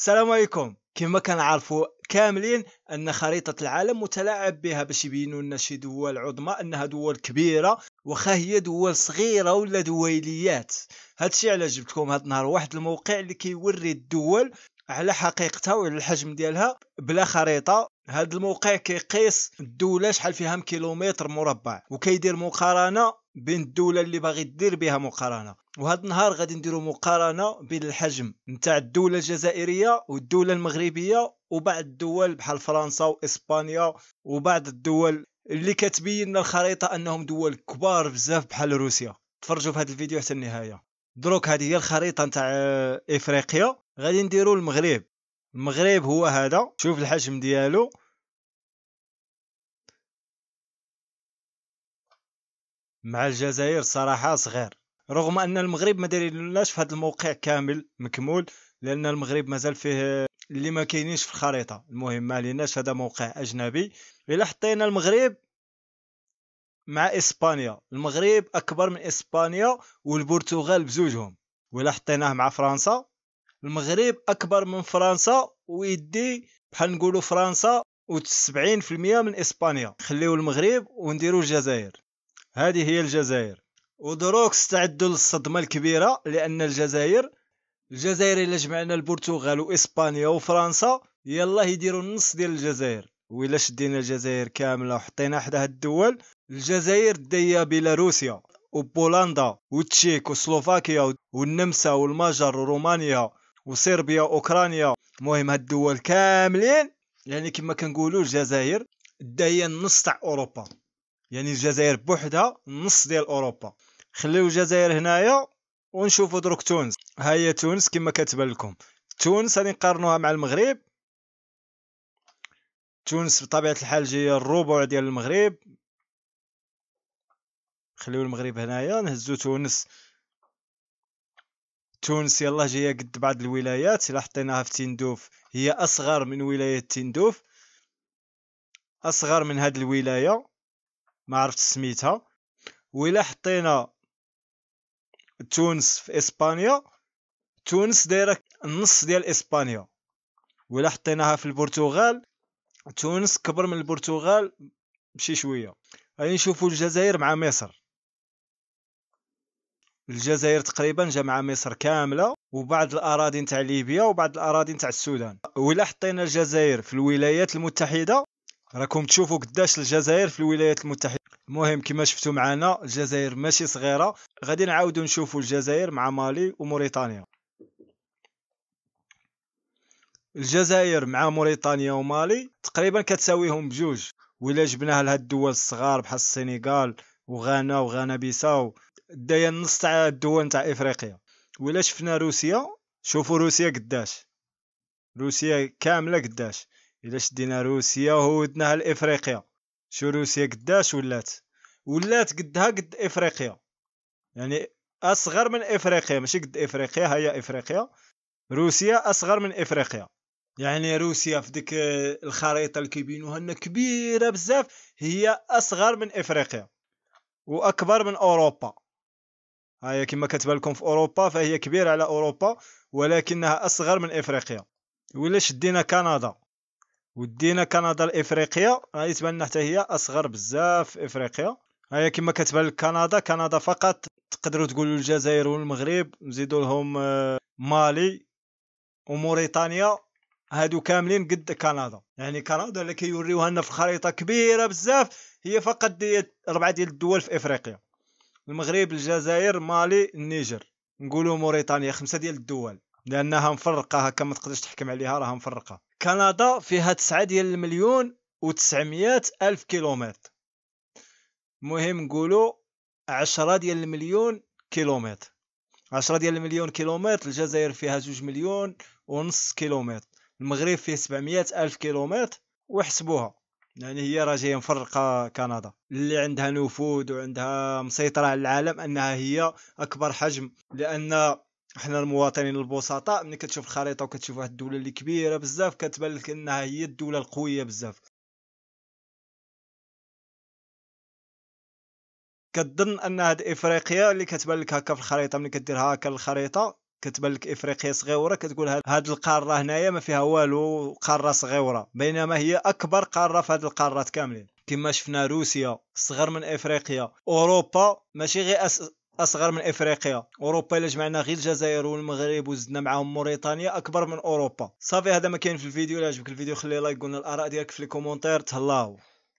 السلام عليكم كما كنعرفوا كاملين ان خريطه العالم متلاعب بها باش يبينوا لنا شي دول عظمى انها دول كبيره وخا هي دول صغيره ولا دويليات هادشي علاش جبتكم هاد النهار واحد الموقع اللي كيوري الدول على حقيقتها وعلى الحجم ديالها بلا خريطه هاد الموقع كيقيس الدوله شحال فيها كيلومتر مربع وكيدير مقارنه بين الدوله اللي باغي دير بها مقارنه وهذا النهار غادي نديرو مقارنه بين الحجم نتاع الدوله الجزائريه والدوله المغربيه وبعض الدول بحال فرنسا واسبانيا وبعض الدول اللي كتبين لنا الخريطه انهم دول كبار بزاف بحال روسيا تفرجوا في هذا الفيديو حتى النهايه دروك هذه هي الخريطه نتاع افريقيا غادي نديرو المغرب المغرب هو هذا شوف الحجم ديالو مع الجزائر صراحه صغير رغم ان المغرب ما دايرينلاش في هذا الموقع كامل مكمول لان المغرب مازال فيه اللي ما كاينينش في الخريطه المهم ما ليناش هذا موقع اجنبي الا حطينا المغرب مع اسبانيا المغرب اكبر من اسبانيا والبرتغال بزوجهم وإلا حطيناه مع فرنسا المغرب اكبر من فرنسا ويدي بحال نقولوا فرنسا و 70% من اسبانيا خليو المغرب ونديرو الجزائر هذه هي الجزائر ودروك استعدوا للصدمة الكبيرة لأن الجزائر الجزائر إلا جمعنا البرتغال وإسبانيا وفرنسا يلا يديروا النص ديال الجزائر وإلا شدينا الجزائر كاملة وحطينا حدا هاد الدول الجزائر داية بيلاروسيا وبولندا والتشيك وسلوفاكيا والنمسا والمجر ورومانيا وصربيا واوكرانيا المهم هاد الدول كاملين يعني كما كنقولوا الجزائر داية النص تاع اوروبا يعني الجزائر بوحدها نص ديال اوروبا خليو الجزائر هنايا ونشوفوا دروك تونس ها هي تونس كما كتبان لكم تونس غادي نقارنوها مع المغرب تونس بطبيعه الحال جايه الربع ديال المغرب خليو المغرب هنايا نهزو تونس تونس يلاه جايه قد بعض الولايات الا حطيناها في تندوف هي اصغر من ولايه تندوف اصغر من هاد الولايه ما عرفت سميتها وإلا حطينا تونس في اسبانيا تونس دايره النص ديال اسبانيا ولا حطيناها في البرتغال تونس كبر من البرتغال بشي شويه غادي نشوفوا الجزائر مع مصر الجزائر تقريبا جا مع مصر كامله وبعض الاراضي نتاع ليبيا وبعض الاراضي نتاع السودان ولا حطينا الجزائر في الولايات المتحده راكم تشوفوا قداش الجزائر في الولايات المتحده المهم كما شفتوا معنا الجزائر ماشي صغيره غادي نعاودوا نشوفوا الجزائر مع مالي وموريتانيا الجزائر مع موريتانيا ومالي تقريبا كتساويهم بجوج ولا جبناها لهاد الدول الصغار بحال السنغال وغانا وغانا بيساو دايا نص تاع الدول تاع افريقيا ولا شفنا روسيا شوفوا روسيا قداش روسيا كامله قداش الا شدينا روسيا وهودناها لافريقيا شو روسيا قداش ولات ولات قدها قد افريقيا يعني اصغر من افريقيا ماشي قد افريقيا هي افريقيا روسيا اصغر من افريقيا يعني روسيا في ديك الخريطه اللي كيبينوها لنا كبيره بزاف هي اصغر من افريقيا واكبر من اوروبا هي كما كتبان لكم في اوروبا فهي كبيره على اوروبا ولكنها اصغر من افريقيا ولا شدينا كندا ودينا كندا الافريقيه هاي تبان لنا حتى هي اصغر بزاف في افريقيا ها هي كما كتبان لك كندا كندا فقط تقدروا تقولوا الجزائر والمغرب نزيدوا لهم آه، مالي وموريتانيا هادو كاملين قد كندا يعني كندا اللي كيوريوها لنا في الخريطه كبيره بزاف هي فقط دي اربعه ديال الدول في افريقيا المغرب الجزائر مالي النيجر نقولوا موريتانيا خمسه ديال الدول لانها مفرقه هكا ما تقدرش تحكم عليها راها مفرقه كندا فيها تسعة ديال المليون و الف كيلومتر المهم نقولوا عشرة ديال المليون كيلومتر عشرة ديال المليون كيلومتر الجزائر فيها جوج مليون ونص كيلومتر المغرب فيه سبعمية الف كيلومتر وحسبوها يعني هي راه جايه مفرقه كندا اللي عندها نفوذ وعندها مسيطره على العالم انها هي اكبر حجم لان حنا المواطنين البسطاء ملي كتشوف الخريطه وكتشوف واحد الدوله اللي كبيره بزاف كتبان لك انها هي الدوله القويه بزاف كتظن ان هاد افريقيا اللي كتبان لك هكا في الخريطه ملي كدير هكا الخريطه كتبان لك افريقيا صغيره كتقول هاد القاره هنايا ما فيها والو قاره صغيره بينما هي اكبر قاره في هاد القارات كاملين كما شفنا روسيا صغر من افريقيا اوروبا ماشي غير أس... اصغر من افريقيا اوروبا الا جمعنا غير الجزائر والمغرب وزدنا معاهم موريتانيا اكبر من اوروبا صافي هذا ما كاين في الفيديو الا عجبك الفيديو خلي لايك قولنا الاراء ديالك في الكومونتير تهلاو